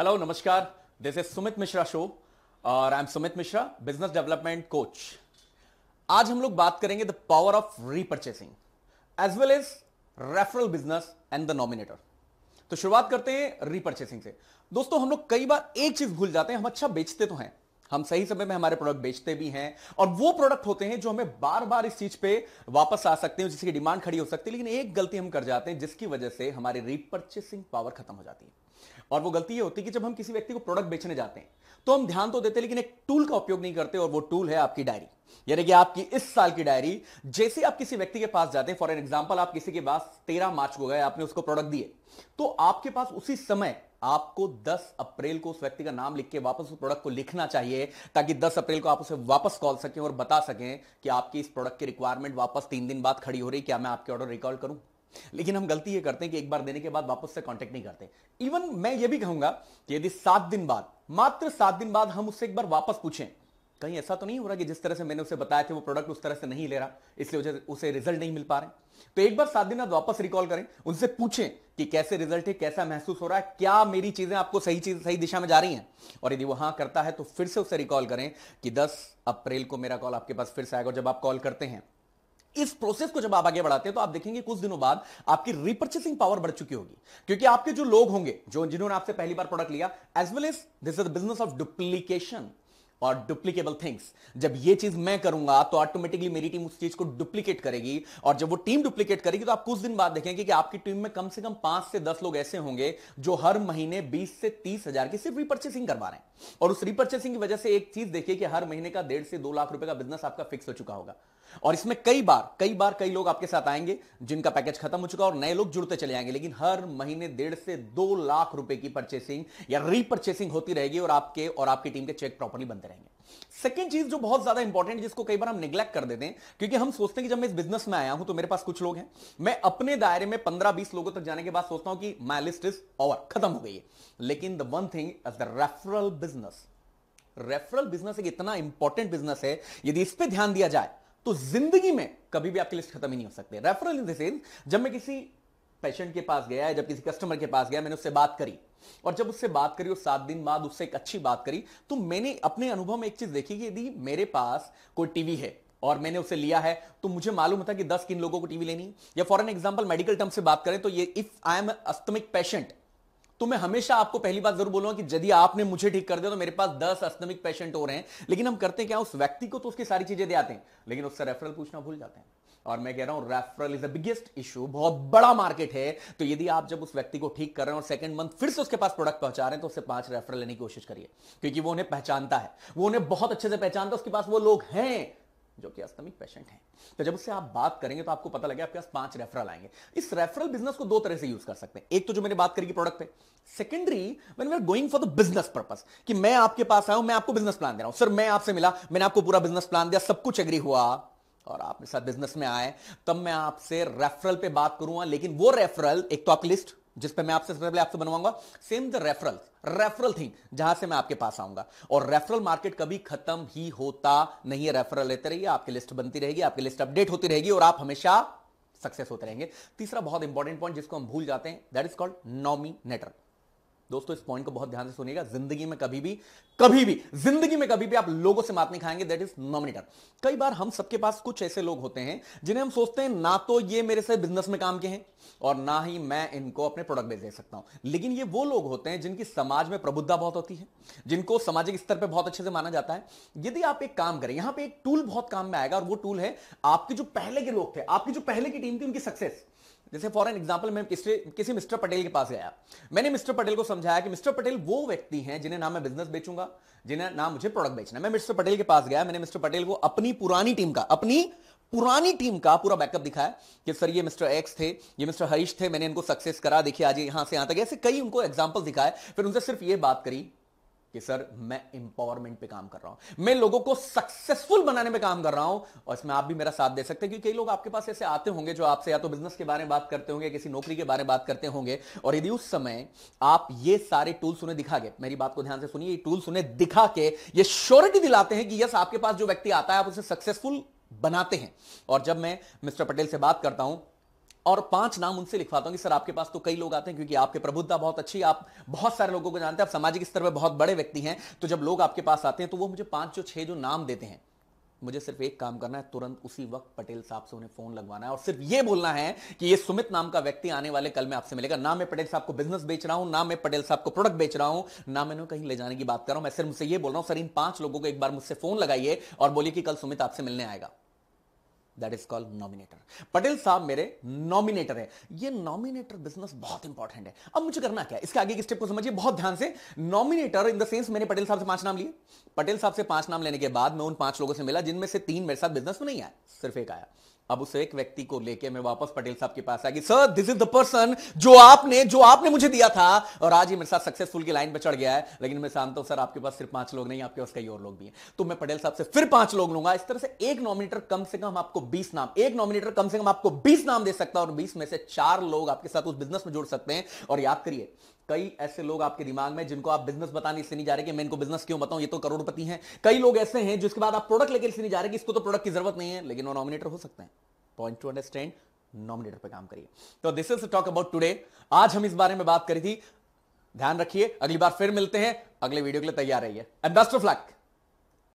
hello नमस्कार this is Sumit Mishra show और I am Sumit Mishra business development coach आज हम लोग बात करेंगे the power of repurchasing as well as referral business and the nominator तो शुरुआत करते हैं रीपर्चेसिंग से दोस्तों हम लोग कई बार एक चीज भूल जाते हैं हम अच्छा बेचते तो हैं हम सही समय में हमारे प्रोडक्ट बेचते भी हैं और वो प्रोडक्ट होते हैं जो हमें बार बार इस चीज पे वापस आ सकते हैं जिसकी डिमांड खड़ी हो सकती है लेकिन एक गलती हम कर जाते हैं जिसकी वजह से हमारी रीपर्चेसिंग पावर खत्म हो जाती है और वो गलती ये होती है कि जब हम किसी व्यक्ति को प्रोडक्ट बेचने जाते हैं तो हम ध्यान तो देते लेकिन एक टूल का उपयोग नहीं करते और वो टूल है आपकी डायरी यानी कि आपकी इस साल की डायरी जैसे आप किसी व्यक्ति के पास जाते हैं फॉर एन एग्जाम्पल आप किसी के पास तेरह मार्च को गए आपने उसको प्रोडक्ट दिए तो आपके पास उसी समय आपको 10 अप्रैल को उस व्यक्ति का नाम लिख के वापस उस प्रोडक्ट को लिखना चाहिए ताकि 10 अप्रैल को आप उसे वापस कॉल सकें और बता सकें कि आपकी इस प्रोडक्ट की रिक्वायरमेंट वापस तीन दिन बाद खड़ी हो रही क्या मैं आपके ऑर्डर रिकॉल करूं लेकिन हम गलती ये करते हैं कि एक बार देने के बाद वापस से कांटेक्ट नहीं करते इवन मैं ये भी कहूंगा कि यदि सात दिन बाद मात्र सात दिन बाद हम उससे एक बार वापस पूछें कहीं ऐसा तो नहीं हो रहा कि जिस तरह से मैंने उसे बताया कि वो प्रोडक्ट उस तरह से नहीं ले रहा इसलिए उसे रिजल्ट नहीं मिल पा रहे तो एक बार सात दिन बाद वापस रिकॉल करें उनसे पूछें कि कैसे रिजल्ट है कैसा महसूस हो रहा है क्या मेरी चीजें आपको सही चीज सही दिशा में जा रही हैं और यदि वो हाँ करता है तो फिर से उसे रिकॉल करें कि दस अप्रैल को मेरा कॉल आपके पास फिर से आएगा जब आप कॉल करते हैं इस प्रोसेस को जब आप आगे बढ़ाते हैं तो आप देखेंगे कुछ दिनों बाद आपकी रिपर्चेसिंग पावर बढ़ चुकी होगी क्योंकि आपके जो लोग होंगे जो जिन्होंने आपसे पहली बार प्रोडक्ट लिया as well as this is business of duplication और डुप्लीकेबल थिंग्स जब ये चीज मैं करूंगा तो ऑटोमेटिकली मेरी टीम उस चीज को डुप्लीकेट करेगी और जब वो टीम डुप्लीकेट करेगी तो आप कुछ दिन बाद देखेंगे कि आपकी टीम में कम से कम पांच से दस लोग ऐसे होंगे जो हर महीने बीस से तीस हजार की सिर्फ रिपर्चेसिंग करवा रहे हैं और उस रिपर्चेसिंग की वजह से एक चीज देखिए कि हर महीने का डेढ़ से दो लाख रुपए का बिजनेस आपका फिक्स हो चुका होगा और इसमें कई बार कई बार कई लोग आपके साथ आएंगे जिनका पैकेज खत्म हो चुका और नए लोग जुड़ते चले आएंगे लेकिन हर महीने डेढ़ से दो लाख रुपए की परचेसिंग या रीपर्चेसिंग होती रहेगी और आपके और आपकी टीम के चेक प्रॉपरली बनते करेंगे सेकेंड चीज जो बहुत ज्यादा इंपॉर्टेंट जिसको कई बार हम निग्लेक्ट कर देते हैं क्योंकि हम सोचते हैं कि जब मैं इस बिजनेस में आया हूं तो मेरे पास कुछ लोग हैं मैं अपने दायरे में पंद्रह बीस लोगों तक जाने के बाद सोचता हूं कि माई लिस्ट इज ओवर खत्म हो गई है लेकिन the one thing as the referral business referral business एक इतना इंपॉर्टेंट बिजनेस है यदि इस पर ध्यान दिया जाए तो जिंदगी में कभी भी आपकी लिस्ट खत्म ही नहीं हो सकती रेफरल इन द सेंस जब मैं किसी पेशेंट के पास गया है जब किसी कस्टमर के पास गया मैंने उससे बात करी और जब उससे बात करी और सात दिन बाद उससे एक अच्छी बात करी तो मैंने अपने अनुभव में एक चीज देखी कि यदि मेरे पास कोई टीवी है और मैंने उसे लिया है तो मुझे मालूम था कि दस किन लोगों को टीवी लेनी या for an example medical term से बात करें तो ये if I am asthmatic patient तो मैं हमेशा आपको पहली बात जरूर बोलूंगा कि यदि आपने मुझे ठीक कर दिया तो मेरे पास दस अस्थमिक पेशेंट हो रहे हैं लेकिन हम करते हैं क्या उस व्यक्ति को तो उसकी सारी चीजें दे आते हैं लेकिन उससे रेफरल पूछना भूल जाते हैं और मैं कह रहा हूं referral is the biggest issue बहुत बड़ा मार्केट है तो यदि आप जब उस व्यक्ति को ठीक कर रहे हैं और सेकंड मंथ फिर से उसके पास प्रोडक्ट पहुंचा रहे हैं तो उससे पांच रेफरल लेने की कोशिश करिए क्योंकि वो उन्हें पहचानता है वो उन्हें बहुत अच्छे से पहचानता है उसके पास वो लोग हैं जो कि अस्थमिक पेशेंट हैं तो जब उससे आप बात करेंगे तो आपको पता लगे आपके पास पांच रेफरल आएंगे इस रेफरल बिजनेस को दो तरह से यूज कर सकते हैं एक तो जो मैंने बात करी प्रोडक्ट पे secondary when we are going for the business purpose कि मैं आपके पास आया हूं मैं आपको बिजनेस प्लान दे रहा हूं सर मैं आपसे मिला मैंने आपको पूरा बिजनेस प्लान दिया सब कुछ एग्री हुआ और आप मेरे साथ बिजनेस में आए तब मैं आपसे रेफरल पे बात करूंगा लेकिन वो रेफरल एक तो आप लिस्ट जिस पे मैं आपसे सबसे पहले आपसे बनवाऊंगा same the referral referral thing जहां से मैं आपके पास आऊंगा और रेफरल मार्केट कभी खत्म ही होता नहीं है रेफरल लेते रहिए आपकी लिस्ट बनती रहेगी आपकी लिस्ट अपडेट होती रहेगी और आप हमेशा सक्सेस होते रहेंगे तीसरा बहुत इंपॉर्टेंट पॉइंट जिसको हम भूल जाते हैं दैट इज कॉल्ड नॉमी दोस्तों इस पॉइंट को बहुत ध्यान से सुनिएगा जिंदगी में कभी भी कभी भी जिंदगी में कभी भी आप लोगों से मात नहीं खाएंगे दैट इज नॉमिनेटर कई बार हम सबके पास कुछ ऐसे लोग होते हैं जिन्हें हम सोचते हैं ना तो ये मेरे से बिजनेस में काम के हैं और ना ही मैं इनको अपने प्रोडक्ट बेच दे सकता हूं लेकिन ये वो लोग होते हैं जिनकी समाज में प्रबुद्धा बहुत होती है जिनको सामाजिक स्तर पर बहुत अच्छे से माना जाता है यदि आप एक काम करें यहां पर एक टूल बहुत काम में आएगा और वो टूल है आपके जो पहले के लोग थे आपकी जो पहले की टीम थी उनकी सक्सेस जैसे फॉर एन एग्जाम्पल मैं किसी किसी मिस्टर पटेल के पास गया मैंने मिस्टर पटेल को समझाया कि मिस्टर पटेल वो व्यक्ति हैं जिन्हें ना मैं बिजनेस बेचूंगा जिन्हें ना मुझे प्रोडक्ट बेचना मैं मिस्टर पटेल के पास गया मैंने मिस्टर पटेल को अपनी पुरानी टीम का अपनी पुरानी टीम का पूरा बैकअप दिखाया कि सर ये मिस्टर एक्स थे ये मिस्टर हरीश थे मैंने इनको सक्सेस करा देखिए आज यहां से यहां तक ऐसे कई उनको एग्जाम्पल दिखाए फिर उनसे सिर्फ ये बात करी कि सर मैं इंपावरमेंट पे काम कर रहा हूं मैं लोगों को सक्सेसफुल बनाने में काम कर रहा हूं और इसमें आप भी मेरा साथ दे सकते हैं क्योंकि कई लोग आपके पास ऐसे आते होंगे जो आपसे या तो बिजनेस के बारे में बात करते होंगे किसी नौकरी के बारे में बात करते होंगे और यदि उस समय आप ये सारे टूल्स उन्हें दिखा के मेरी बात को ध्यान से सुनिए टूल्स उन्हें दिखा के ये श्योरिटी दिलाते हैं कि यस आपके पास जो व्यक्ति आता है आप उसे सक्सेसफुल बनाते हैं और जब मैं मिस्टर पटेल से बात करता हूं और पांच नाम उनसे लिखवाता हूं कि सर आपके पास तो कई लोग आते हैं क्योंकि आपके प्रबुद्धता बहुत अच्छी आप बहुत सारे लोगों को जानते हैं आप सामाजिक स्तर पर बहुत बड़े व्यक्ति हैं तो जब लोग आपके पास आते हैं तो वो मुझे पांच जो छह जो नाम देते हैं मुझे सिर्फ एक काम करना है तुरंत उसी वक्त पटेल साहब से उन्हें फोन लगवाना है और सिर्फ ये बोलना है कि ये सुमित नाम का व्यक्ति आने वाले कल में आपसे मिलेगा ना मैं पटेल साहब को बिजनेस बेच रहा हूं ना मैं पटेल साहब को प्रोडक्ट बेच रहा हूं ना मैंने कहीं ले जाने की बात कर रहा हूं मैं सिर्फ मुझसे ये बोल रहा हूं सर इन पांच लोगों को एक बार मुझसे फोन लगाइए और बोलिए कि कल सुमित आपसे मिलने आएगा that is called nominator Patel साहब मेरे नॉमिनेटर है ये नॉमिनेटर बिजनेस बहुत इंपॉर्टेंट है अब मुझे करना क्या इसके आगे के स्टेप को समझिए बहुत ध्यान से नॉमिनेटर इन द सेंस मैंने पटेल साहब से पांच नाम लिए पटेल साहब से पांच नाम लेने के बाद मैं उन पांच लोगों से मिला जिनमें से तीन मेरे साथ बिजनेस में नहीं आया सिर्फ एक आया अब उस एक व्यक्ति को लेके मैं वापस पटेल साहब के पास आ गई sir this is the person जो आपने जो आपने मुझे दिया था और आज ये मेरे साथ सक्सेसफुल की लाइन पे चढ़ गया है लेकिन मैं जानता हूं सर आपके पास सिर्फ पांच लोग नहीं आपके पास कई और लोग भी हैं तो मैं पटेल साहब से फिर पांच लोग लूंगा इस तरह से एक नॉमिनेटर कम से कम आपको बीस नाम एक नॉमिनेटर कम से कम आपको बीस नाम दे सकता है और बीस में से चार लोग आपके साथ उस बिजनेस में जुड़ सकते हैं और याद करिए कई ऐसे लोग आपके दिमाग में जिनको आप बिजनेस बताने इसलिए नहीं जा रहे कि मैं इनको बिजनेस क्यों बताऊं ये तो करोड़पति हैं कई लोग ऐसे हैं जिसके बाद आप प्रोडक्ट लेकर इसलिए नहीं जा रहे कि इसको तो प्रोडक्ट की जरूरत नहीं है लेकिन वो नॉमिनेटर हो सकते हैं पॉइंट टू अंडरस्टैंड नॉमिनेटर पर काम करिए तो this is talk about today आज हम इस बारे में बात करी थी ध्यान रखिए अगली बार फिर मिलते हैं अगले वीडियो के लिए तैयार रहिए एंड बेस्ट ऑफ लक